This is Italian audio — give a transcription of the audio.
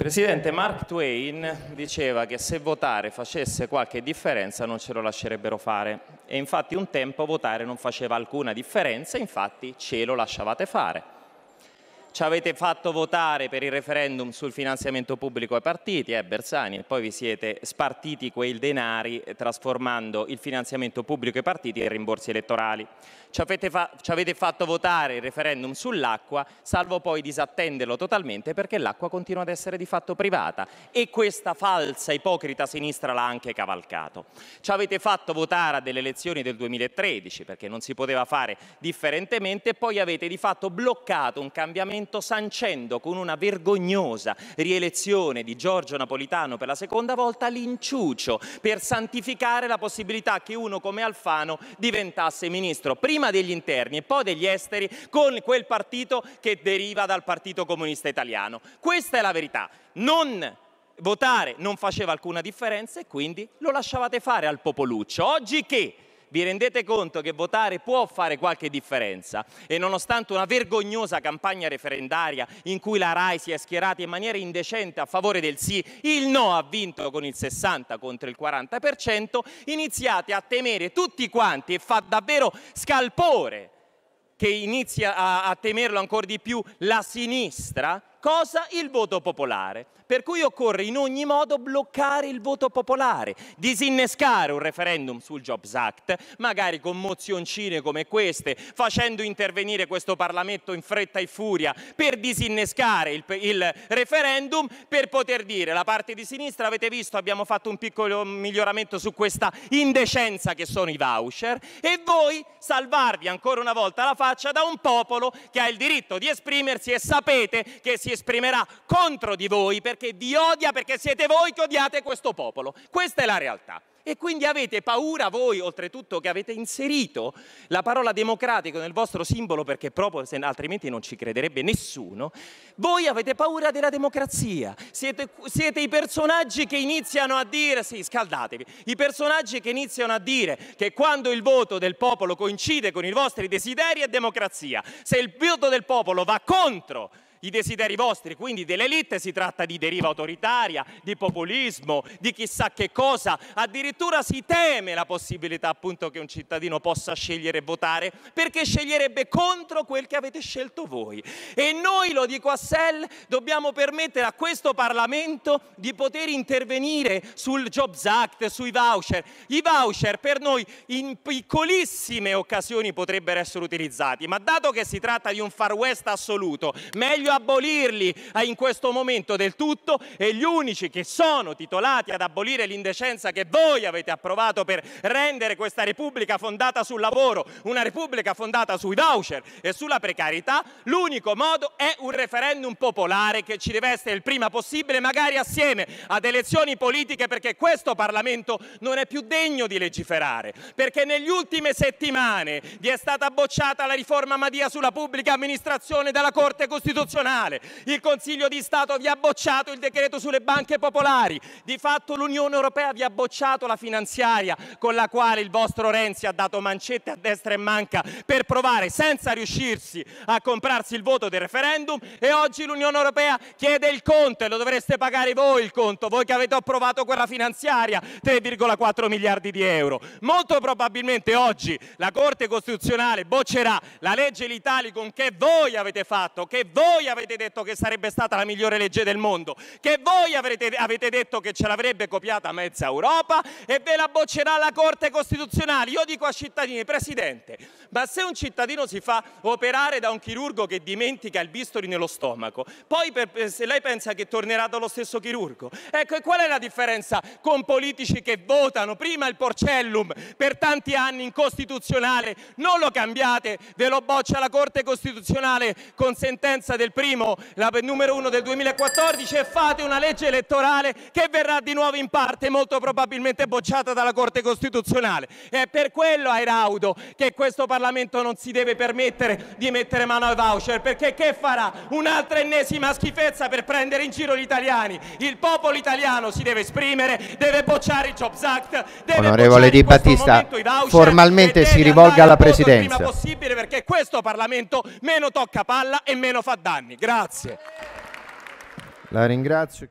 Presidente, Mark Twain diceva che se votare facesse qualche differenza non ce lo lascerebbero fare e infatti un tempo votare non faceva alcuna differenza, infatti ce lo lasciavate fare ci avete fatto votare per il referendum sul finanziamento pubblico ai partiti, eh, Bersani, e poi vi siete spartiti quei denari eh, trasformando il finanziamento pubblico ai partiti in rimborsi elettorali. Ci avete, fa ci avete fatto votare il referendum sull'acqua, salvo poi disattenderlo totalmente perché l'acqua continua ad essere di fatto privata e questa falsa ipocrita sinistra l'ha anche cavalcato. Ci avete fatto votare a delle elezioni del 2013 perché non si poteva fare differentemente e poi avete di fatto bloccato un cambiamento Parlamento sancendo con una vergognosa rielezione di Giorgio Napolitano per la seconda volta l'inciucio per santificare la possibilità che uno come Alfano diventasse ministro prima degli interni e poi degli esteri con quel partito che deriva dal Partito Comunista Italiano. Questa è la verità. Non votare non faceva alcuna differenza e quindi lo lasciavate fare al popoluccio. Oggi che? vi rendete conto che votare può fare qualche differenza e nonostante una vergognosa campagna referendaria in cui la RAI si è schierata in maniera indecente a favore del sì, il no ha vinto con il 60 contro il 40%, iniziate a temere tutti quanti e fa davvero scalpore che inizia a, a temerlo ancora di più la sinistra Cosa? Il voto popolare. Per cui occorre in ogni modo bloccare il voto popolare, disinnescare un referendum sul Jobs Act, magari con mozioncine come queste, facendo intervenire questo Parlamento in fretta e furia per disinnescare il, il referendum, per poter dire la parte di sinistra, avete visto, abbiamo fatto un piccolo miglioramento su questa indecenza che sono i voucher, e voi salvarvi ancora una volta la faccia da un popolo che ha il diritto di esprimersi e sapete che si esprimerà contro di voi perché vi odia, perché siete voi che odiate questo popolo. Questa è la realtà. E quindi avete paura voi, oltretutto, che avete inserito la parola democratico nel vostro simbolo perché proprio se, altrimenti non ci crederebbe nessuno. Voi avete paura della democrazia. Siete, siete i personaggi che iniziano a dire: sì, scaldatevi. I personaggi che iniziano a dire che quando il voto del popolo coincide con i vostri desideri è democrazia. Se il voto del popolo va contro i desideri vostri, quindi dell'elite si tratta di deriva autoritaria, di populismo, di chissà che cosa, addirittura si teme la possibilità appunto che un cittadino possa scegliere e votare perché sceglierebbe contro quel che avete scelto voi. E noi, lo dico a Sell, dobbiamo permettere a questo Parlamento di poter intervenire sul Jobs Act, sui voucher. I voucher per noi in piccolissime occasioni potrebbero essere utilizzati, ma dato che si tratta di un far west assoluto, meglio meglio abolirli in questo momento del tutto e gli unici che sono titolati ad abolire l'indecenza che voi avete approvato per rendere questa Repubblica fondata sul lavoro, una Repubblica fondata sui voucher e sulla precarietà, l'unico modo è un referendum popolare che ci deve essere il prima possibile, magari assieme ad elezioni politiche perché questo Parlamento non è più degno di legiferare, perché negli ultime settimane vi è stata bocciata la riforma Madia sulla pubblica amministrazione dalla Corte Costituzionale nazionale. Il Consiglio di Stato vi ha bocciato il decreto sulle banche popolari. Di fatto l'Unione Europea vi ha bocciato la finanziaria con la quale il vostro Renzi ha dato mancette a destra e manca per provare senza riuscirsi a comprarsi il voto del referendum e oggi l'Unione Europea chiede il conto e lo dovreste pagare voi il conto, voi che avete approvato quella finanziaria 3,4 miliardi di euro. Molto probabilmente oggi la Corte Costituzionale boccerà la legge L'Italicum che voi avete fatto, che voi avete detto che sarebbe stata la migliore legge del mondo, che voi avrete, avete detto che ce l'avrebbe copiata mezza Europa e ve la boccerà la Corte Costituzionale. Io dico a cittadini, Presidente, ma se un cittadino si fa operare da un chirurgo che dimentica il bisturi nello stomaco, poi per, se lei pensa che tornerà dallo stesso chirurgo, ecco e qual è la differenza con politici che votano prima il porcellum per tanti anni incostituzionale, non lo cambiate, ve lo boccia la Corte Costituzionale con sentenza del Presidente primo, la numero uno del 2014 e fate una legge elettorale che verrà di nuovo in parte molto probabilmente bocciata dalla Corte Costituzionale. È per quello, Airaudo, che questo Parlamento non si deve permettere di mettere mano ai voucher, perché che farà? Un'altra ennesima schifezza per prendere in giro gli italiani. Il popolo italiano si deve esprimere, deve bocciare il Jobs Act, deve Onorevole Di Battista, formalmente si rivolga alla Presidenza. Il prima possibile perché questo Parlamento meno tocca palla e meno fa danni anni. Grazie. La ringrazio.